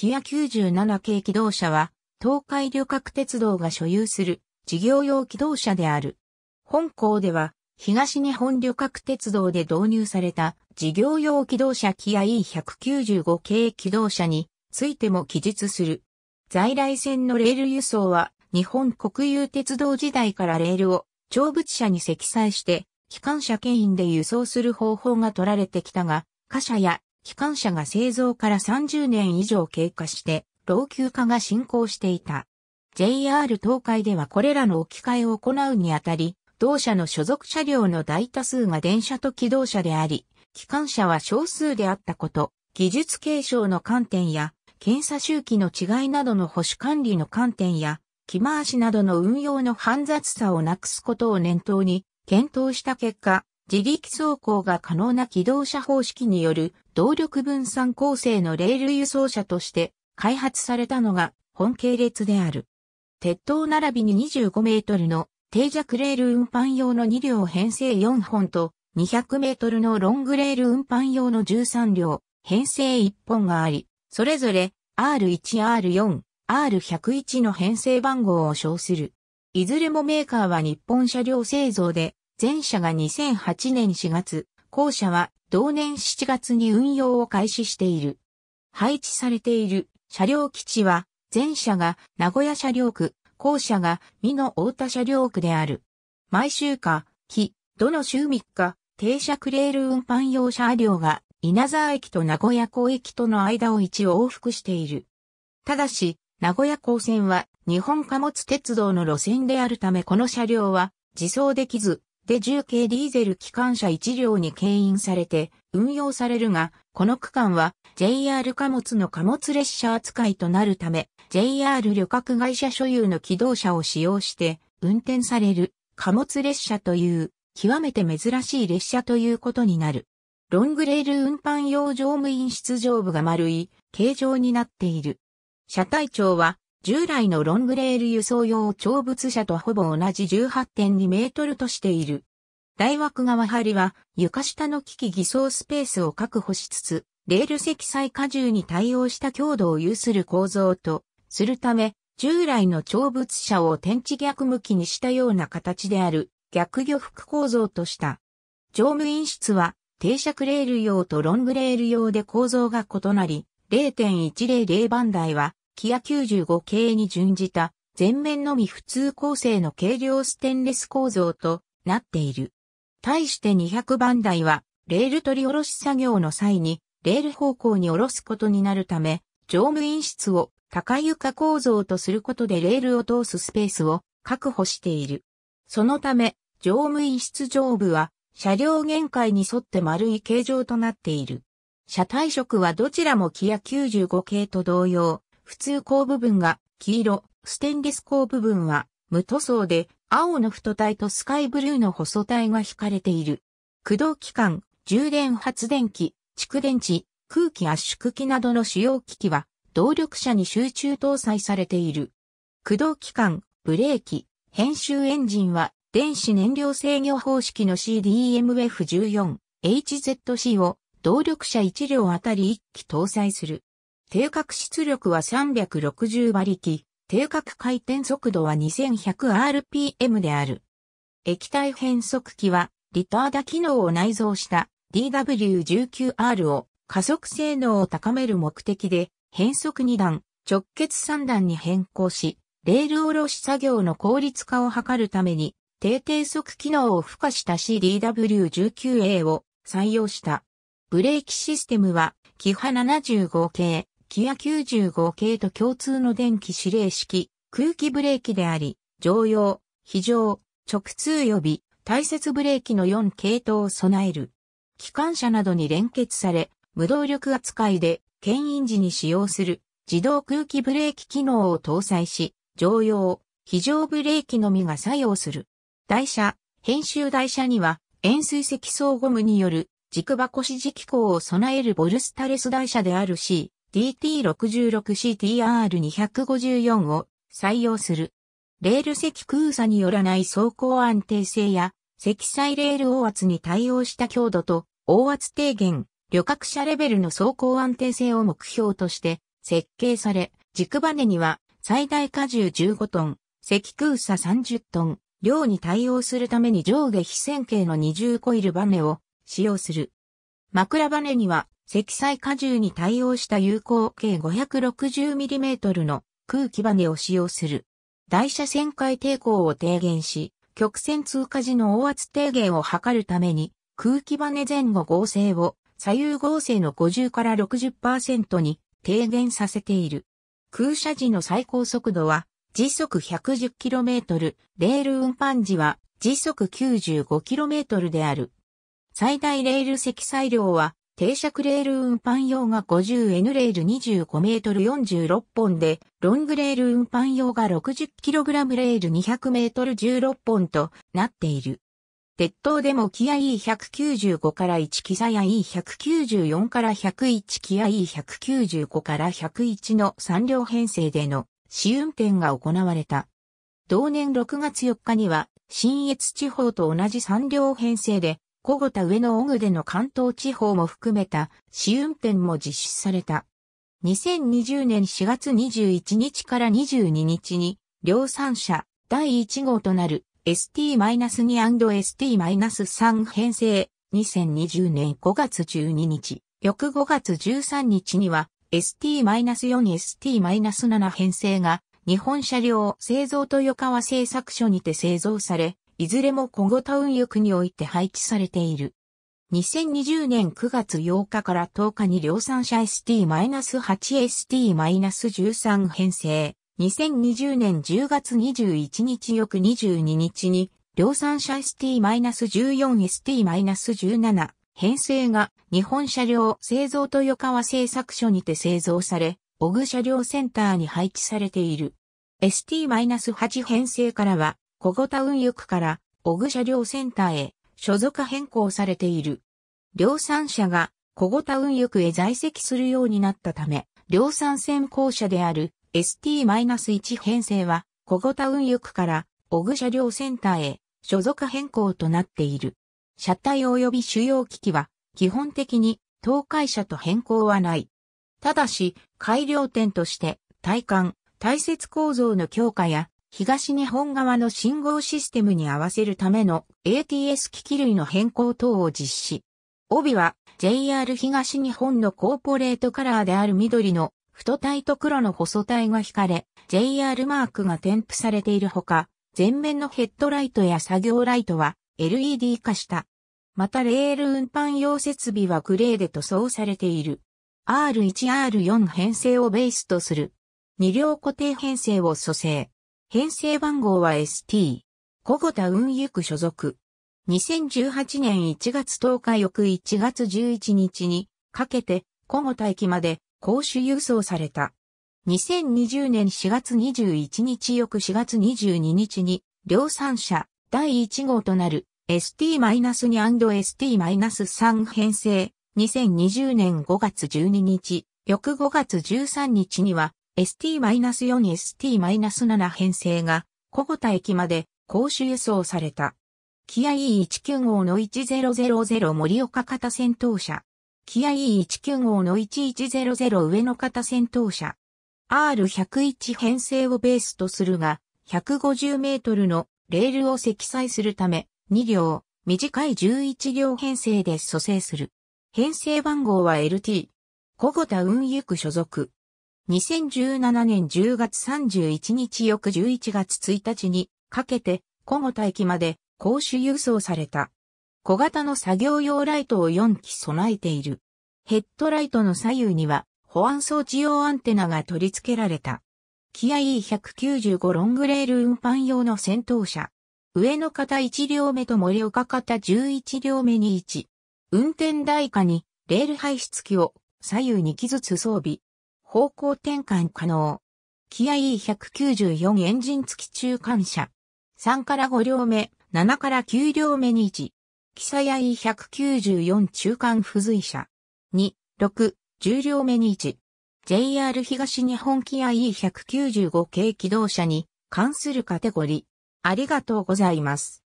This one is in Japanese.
キア97系機動車は、東海旅客鉄道が所有する事業用機動車である。本校では、東日本旅客鉄道で導入された事業用機動車キア E195 系機動車についても記述する。在来線のレール輸送は日本国有鉄道時代からレールを長物車に積載して機関車牽引で輸送する方法が取られてきたが、貨車や機関車が製造から30年以上経過して、老朽化が進行していた。JR 東海ではこれらの置き換えを行うにあたり、同社の所属車両の大多数が電車と機動車であり、機関車は少数であったこと、技術継承の観点や、検査周期の違いなどの保守管理の観点や、着回しなどの運用の煩雑さをなくすことを念頭に検討した結果、自力走行が可能な機動車方式による動力分散構成のレール輸送車として開発されたのが本系列である。鉄塔並びに25メートルの定弱レール運搬用の2両編成4本と200メートルのロングレール運搬用の13両編成1本があり、それぞれ R1R4、R101 の編成番号を称する。いずれもメーカーは日本車両製造で前者が2008年4月、後者は同年7月に運用を開始している。配置されている車両基地は、前者が名古屋車両区、後者が美濃大田車両区である。毎週か、期、どの週3日、停車クレール運搬用車両が稲沢駅と名古屋港駅との間を一往復している。ただし、名古屋港線は日本貨物鉄道の路線であるためこの車両は自走できず、で重慶ディーゼル機関車1両に牽引されて運用されるが、この区間は JR 貨物の貨物列車扱いとなるため、JR 旅客会社所有の機動車を使用して運転される貨物列車という極めて珍しい列車ということになる。ロングレール運搬用乗務員出場部が丸い形状になっている。車体長は従来のロングレール輸送用長物車とほぼ同じ18.2メートルとしている。大枠側張りは床下の機器偽装スペースを確保しつつ、レール積載荷重に対応した強度を有する構造とするため、従来の長物車を天地逆向きにしたような形である逆魚腹構造とした。乗務員室は定尺レール用とロングレール用で構造が異なり、0.100番台はキア95系に準じた前面のみ普通構成の軽量ステンレス構造となっている。対して200番台は、レール取り下ろし作業の際に、レール方向に下ろすことになるため、乗務員室を高床構造とすることでレールを通すスペースを確保している。そのため、乗務員室上部は、車両限界に沿って丸い形状となっている。車体色はどちらもキア95系と同様、普通鋼部分が黄色、ステンレス鋼部分は無塗装で青の太体とスカイブルーの細体が引かれている。駆動機関、充電発電機、蓄電池、空気圧縮機などの主要機器は動力車に集中搭載されている。駆動機関、ブレーキ、編集エンジンは電子燃料制御方式の CDMF14、HZC を動力車1両あたり1機搭載する。定格出力は360馬力、定格回転速度は 2100rpm である。液体変速機は、リターダ機能を内蔵した DW19R を加速性能を高める目的で、変速2段、直結3段に変更し、レール下ろし作業の効率化を図るために、低低速機能を付加した CDW19A を採用した。ブレーキシステムは、キハ75系、キア95系と共通の電気指令式、空気ブレーキであり、常用、非常、直通予備、大切ブレーキの4系統を備える。機関車などに連結され、無動力扱いで、牽引時に使用する自動空気ブレーキ機能を搭載し、常用、非常ブレーキのみが作用する。台車、編集台車には、円錐積層ゴムによる軸箱支持機構を備えるボルスタレス台車であるし、DT66CTR254 を採用する。レール積空差によらない走行安定性や、積載レール大圧に対応した強度と、大圧低減、旅客車レベルの走行安定性を目標として設計され、軸バネには最大荷重15トン、積空差30トン、量に対応するために上下非線形の二重コイルバネを使用する。枕バネには積載荷重に対応した有効計 560mm の空気バネを使用する。台車旋回抵抗を低減し、曲線通過時の応圧低減を図るために、空気バネ前後合成を左右合成の50から60%に低減させている。空車時の最高速度は時速 110km、レール運搬時は時速 95km である。最大レール積載量は車クレール運搬用が 50N レール25メートル46本で、ロングレール運搬用が 60kg レール200メートル16本となっている。鉄塔でもキア E195 から1キサや E194 から101キア E195 から101の3両編成での試運転が行われた。同年6月4日には、新越地方と同じ3両編成で小五田上野小具での関東地方も含めた試運転も実施された。2020年4月21日から22日に、量産車第1号となる ST-2&ST-3 編成、2020年5月12日、翌5月13日には ST-4ST-7 編成が日本車両製造豊川製作所にて製造され、いずれも小ゴタウン域において配置されている。2020年9月8日から10日に量産車 ST-8ST-13 編成。2020年10月21日翌22日に量産車 ST-14ST-17 編成が日本車両製造豊川製作所にて製造され、オグ車両センターに配置されている。ST-8 編成からは小五運輸ンから、小具車両センターへ、所属変更されている。量産車が、小五運輸ンへ在籍するようになったため、量産専攻車である ST-1 編成は、小五運輸ンから、小具車両センターへ、所属変更となっている。車体及び主要機器は、基本的に、東海車と変更はない。ただし、改良点として、体幹、体節構造の強化や、東日本側の信号システムに合わせるための ATS 機器類の変更等を実施。帯は JR 東日本のコーポレートカラーである緑の太体と黒の細体が引かれ、JR マークが添付されているほか、前面のヘッドライトや作業ライトは LED 化した。またレール運搬用設備はグレーで塗装されている。R1R4 編成をベースとする。二両固定編成を組成。編成番号は ST。小五田運輸区所属。2018年1月10日翌1月11日にかけて小五田駅まで公主輸送された。2020年4月21日翌4月22日に量産車第1号となる ST-2&ST-3 編成。2020年5月12日、翌5月13日には ST-4ST-7 編成が小五田駅まで公衆輸送された。キア E19 号の1000森岡型戦闘車。キア E19 号の1100上野型戦闘車。R101 編成をベースとするが、150メートルのレールを積載するため、2両、短い11両編成で蘇生する。編成番号は LT。小五田運輸区所属。2017年10月31日翌11月1日にかけて、小後田駅まで公主輸送された。小型の作業用ライトを4機備えている。ヘッドライトの左右には保安装置用アンテナが取り付けられた。キア E195 ロングレール運搬用の戦闘車。上の方1両目と森岡方11両目に1。運転台下にレール排出機を左右2機ずつ装備。方向転換可能。キア E194 エンジン付き中間車。3から5両目、7から9両目に1。キサヤ E194 中間付随車。2、6、10両目に1。JR 東日本キア E195 系機動車に関するカテゴリー。ありがとうございます。